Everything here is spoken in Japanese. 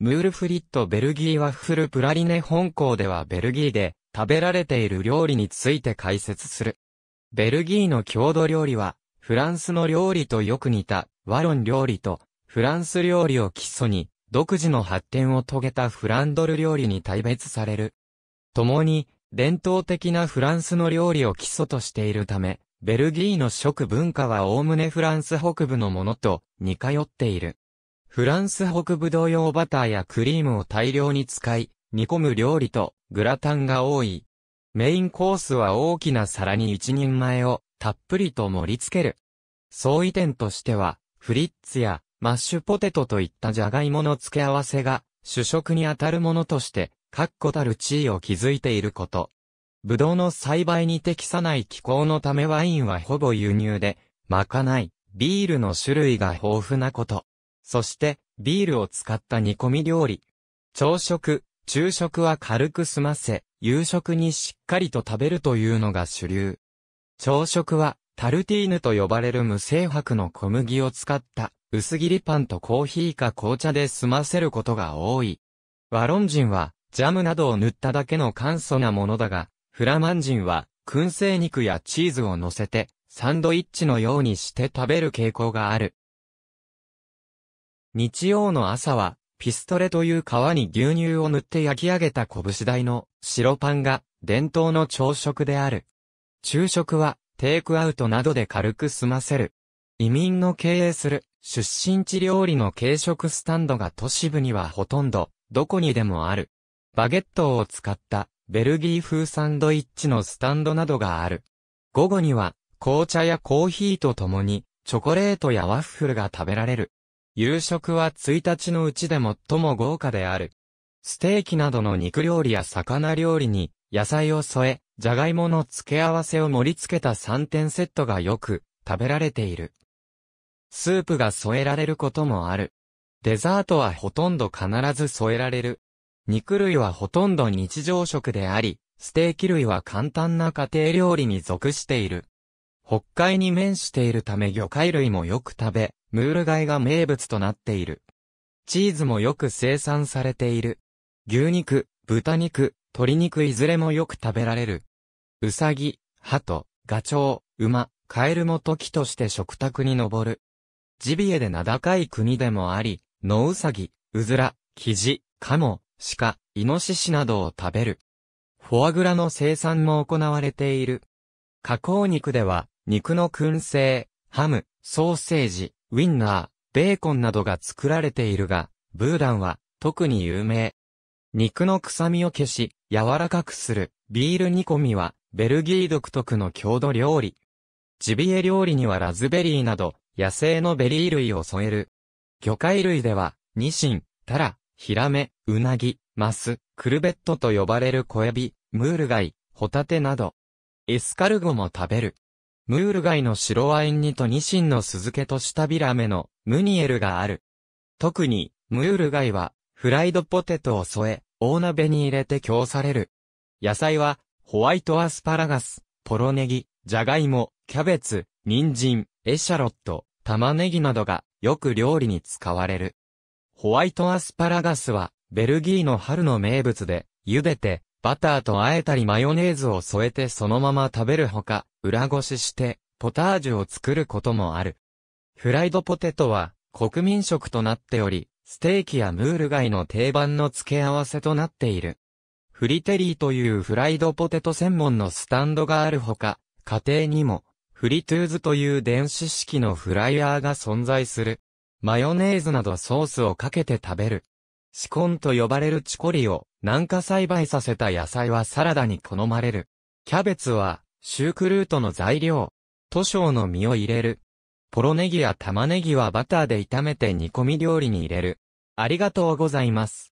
ムールフリットベルギーワッフルプラリネ本校ではベルギーで食べられている料理について解説する。ベルギーの郷土料理は、フランスの料理とよく似たワロン料理とフランス料理を基礎に独自の発展を遂げたフランドル料理に大別される。共に伝統的なフランスの料理を基礎としているため、ベルギーの食文化はおおむねフランス北部のものと似通っている。フランス北部同様バターやクリームを大量に使い、煮込む料理とグラタンが多い。メインコースは大きな皿に一人前をたっぷりと盛り付ける。相違点としては、フリッツやマッシュポテトといったジャガイモの付け合わせが主食に当たるものとして、確固たる地位を築いていること。ブドウの栽培に適さない気候のためワインはほぼ輸入で、まかない、ビールの種類が豊富なこと。そして、ビールを使った煮込み料理。朝食、昼食は軽く済ませ、夕食にしっかりと食べるというのが主流。朝食は、タルティーヌと呼ばれる無性白の小麦を使った、薄切りパンとコーヒーか紅茶で済ませることが多い。ワロン人は、ジャムなどを塗っただけの簡素なものだが、フラマン人は、燻製肉やチーズを乗せて、サンドイッチのようにして食べる傾向がある。日曜の朝は、ピストレという皮に牛乳を塗って焼き上げた拳台の白パンが伝統の朝食である。昼食はテイクアウトなどで軽く済ませる。移民の経営する出身地料理の軽食スタンドが都市部にはほとんどどこにでもある。バゲットを使ったベルギー風サンドイッチのスタンドなどがある。午後には紅茶やコーヒーとともにチョコレートやワッフルが食べられる。夕食は1日のうちで最も豪華である。ステーキなどの肉料理や魚料理に、野菜を添え、じゃがいもの付け合わせを盛り付けた3点セットがよく食べられている。スープが添えられることもある。デザートはほとんど必ず添えられる。肉類はほとんど日常食であり、ステーキ類は簡単な家庭料理に属している。北海に面しているため魚介類もよく食べ、ムール貝が名物となっている。チーズもよく生産されている。牛肉、豚肉、鶏肉いずれもよく食べられる。うさぎ、鳩、ガチョウ、馬、カエルも時として食卓に上る。ジビエで名高い国でもあり、ノウサギ、ウズラ、キジ、カモ、シカ、イノシシなどを食べる。フォアグラの生産も行われている。加工肉では、肉の燻製、ハム、ソーセージ、ウィンナー、ベーコンなどが作られているが、ブーダンは特に有名。肉の臭みを消し、柔らかくする、ビール煮込みは、ベルギー独特の郷土料理。ジビエ料理にはラズベリーなど、野生のベリー類を添える。魚介類では、ニシン、タラ、ヒラメ、ウナギ、マス、クルベットと呼ばれる小エビ、ムール貝、ホタテなど。エスカルゴも食べる。ムール貝の白ワイン煮とニシンの酢漬けと舌ビラメのムニエルがある。特に、ムール貝は、フライドポテトを添え、大鍋に入れて供される。野菜は、ホワイトアスパラガス、ポロネギ、ジャガイモ、キャベツ、人参、エシャロット、玉ねぎなどが、よく料理に使われる。ホワイトアスパラガスは、ベルギーの春の名物で、茹でて、バターと和えたりマヨネーズを添えてそのまま食べるほか、裏ごしして、ポタージュを作ることもある。フライドポテトは、国民食となっており、ステーキやムール貝の定番の付け合わせとなっている。フリテリーというフライドポテト専門のスタンドがあるほか、家庭にも、フリトゥーズという電子式のフライヤーが存在する。マヨネーズなどソースをかけて食べる。シコンと呼ばれるチコリを、南か栽培させた野菜はサラダに好まれる。キャベツは、シュークルートの材料。塗章の実を入れる。ポロネギや玉ねぎはバターで炒めて煮込み料理に入れる。ありがとうございます。